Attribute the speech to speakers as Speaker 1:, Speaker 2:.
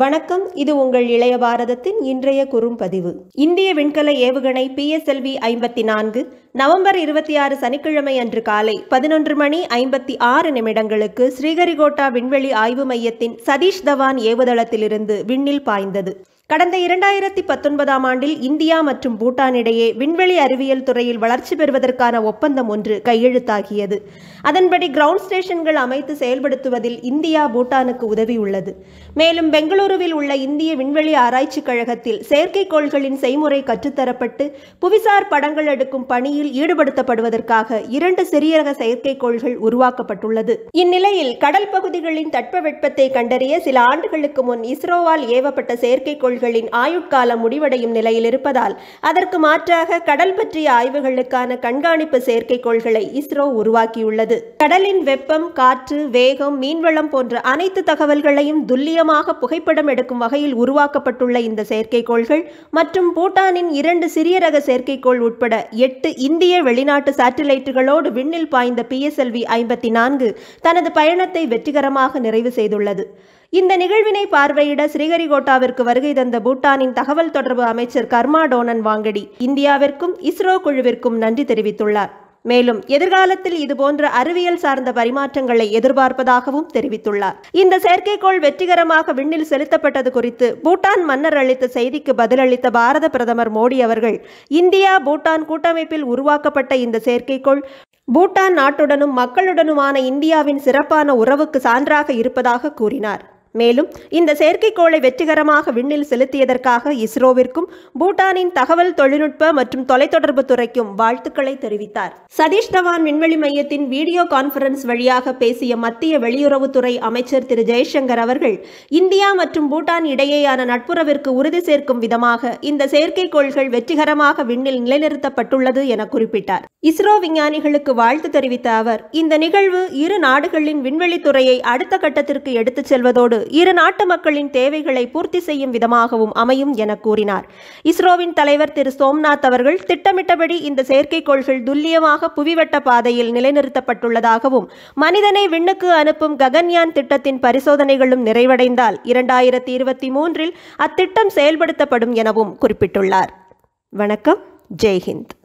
Speaker 1: வணக்கம் இது உங்கள் இளைய பாரதத்தின் இன்றைய குறும்பதிவு இந்திய விண்கல ஏவுகணை பிஎஸ்எல்வி ஐம்பத்தி நான்கு நவம்பர் இருபத்தி ஆறு சனிக்கிழமை அன்று காலை பதினொன்று மணி ஐம்பத்தி ஆறு நிமிடங்களுக்கு ஸ்ரீஹரிகோட்டா விண்வெளி ஆய்வு மையத்தின் சதீஷ் தவான் ஏவுதளத்திலிருந்து விண்ணில் பாய்ந்தது கடந்த இரண்டாயிரத்தி பத்தொன்பதாம் ஆண்டில் இந்தியா மற்றும் பூட்டான் இடையே விண்வெளி அறிவியல் துறையில் வளர்ச்சி பெறுவதற்கான ஒப்பந்தம் ஒன்று கையெழுத்தாகியது அதன்படி கிரவுண்ட் ஸ்டேஷன்கள் அமைத்து செயல்படுத்துவதில் இந்தியா பூட்டானுக்கு உதவியுள்ளது மேலும் பெங்களூருவில் உள்ள இந்திய விண்வெளி ஆராய்ச்சிக் கழகத்தில் செயற்கைக்கோள்களின் செய்முறை கற்றுத்தரப்பட்டு புவிசார் படங்கள் எடுக்கும் பணியில் ஈடுபடுத்தப்படுவதற்காக இரண்டு சிறியரக செயற்கைக்கோள்கள் உருவாக்கப்பட்டுள்ளது இந்நிலையில் கடல் பகுதிகளின் தட்பவெட்பத்தை கண்டறிய சில ஆண்டுகளுக்கு முன் இஸ்ரோவால் ஏவப்பட்ட செயற்கைக்கோள் கோள்களின் ஆயுட்காலம் முடிவடையும் நிலையில் இருப்பதால் அதற்கு மாற்றாக கடல் பற்றிய ஆய்வுகளுக்கான கண்காணிப்பு செயற்கைக்கோள்களை இஸ்ரோ உருவாக்கியுள்ளது கடலின் வெப்பம் காற்று வேகம் மீன்வளம் போன்ற அனைத்து தகவல்களையும் துல்லியமாக புகைப்படம் எடுக்கும் வகையில் உருவாக்கப்பட்டுள்ள இந்த செயற்கைக்கோள்கள் மற்றும் பூட்டானின் இரண்டு சிறிய ரக செயற்கைக்கோள் உட்பட எட்டு இந்திய வெளிநாட்டு சாட்டிலைட்டுகளோடு விண்ணில் பாய்ந்த பி எஸ் எல்வி ஐம்பத்தி நான்கு தனது பயணத்தை வெற்றிகரமாக நிறைவு செய்துள்ளது இந்த நிகழ்வினை பார்வையிட ஸ்ரீஹரிகோட்டாவிற்கு வருகை தந்த சேர்ந்த பூட்டானின் தகவல் தொடர்பு அமைச்சர் கர்மா டோனன் வாங்கடி இந்தியாவிற்கும் இஸ்ரோ குழுவிற்கும் நன்றி தெரிவித்துள்ளார் மேலும் எதிர்காலத்தில் இதுபோன்ற அறிவியல் சார்ந்த பரிமாற்றங்களை எதிர்பார்ப்பதாகவும் தெரிவித்துள்ளார் இந்த செயற்கைக்கோள் வெற்றிகரமாக விண்ணில் செலுத்தப்பட்டது குறித்து பூட்டான் மன்னர் அளித்த செய்திக்கு பதிலளித்த பாரத பிரதமர் மோடி அவர்கள் இந்தியா பூட்டான் கூட்டமைப்பில் உருவாக்கப்பட்ட இந்த செயற்கைக்கோள் பூட்டான் நாட்டுடனும் மக்களுடனுமான இந்தியாவின் சிறப்பான உறவுக்கு சான்றாக இருப்பதாக கூறினார் மேலும் இந்த செயற்கைக்கோளை வெற்றிகரமாக விண்ணில் செலுத்தியதற்காக இஸ்ரோவிற்கும் பூட்டானின் தகவல் தொழில்நுட்ப மற்றும் தொலைத்தொடர்பு துறைக்கும் வாழ்த்துக்களை தெரிவித்தார் சதீஷ் தவான் விண்வெளி மையத்தின் வீடியோ கான்பரன்ஸ் வழியாக பேசிய மத்திய வெளியுறவுத்துறை அமைச்சர் திரு ஜெய்சங்கர் அவர்கள் இந்தியா மற்றும் பூட்டான் இடையேயான நட்புறவிற்கு உறுதி சேர்க்கும் விதமாக இந்த செயற்கைக்கோள்கள் வெற்றிகரமாக விண்ணில் நிலைநிறுத்தப்பட்டுள்ளது என குறிப்பிட்டார் இஸ்ரோ விஞ்ஞானிகளுக்கு வாழ்த்து தெரிவித்த அவர் இந்த நிகழ்வு இரு நாடுகளின் விண்வெளித்துறையை அடுத்த கட்டத்திற்கு எடுத்துச் செல்வதோடு இரு நாட்டு மக்களின் தேவைகளை பூர்த்தி செய்யும் விதமாகவும் அமையும் என கூறினார் இஸ்ரோவின் தலைவர் திரு சோம்நாத் அவர்கள் திட்டமிட்டபடி இந்த செயற்கைக்கோள்கள் துல்லியமாக புவிவட்ட பாதையில் நிலைநிறுத்தப்பட்டுள்ளதாகவும் மனிதனை விண்ணுக்கு அனுப்பும் ககன்யான் திட்டத்தின் பரிசோதனைகளும் நிறைவடைந்தால் இரண்டாயிரத்தி இருபத்தி மூன்றில் அத்திட்டம் செயல்படுத்தப்படும் எனவும் குறிப்பிட்டுள்ளார் வணக்கம் ஜெய்ஹிந்த்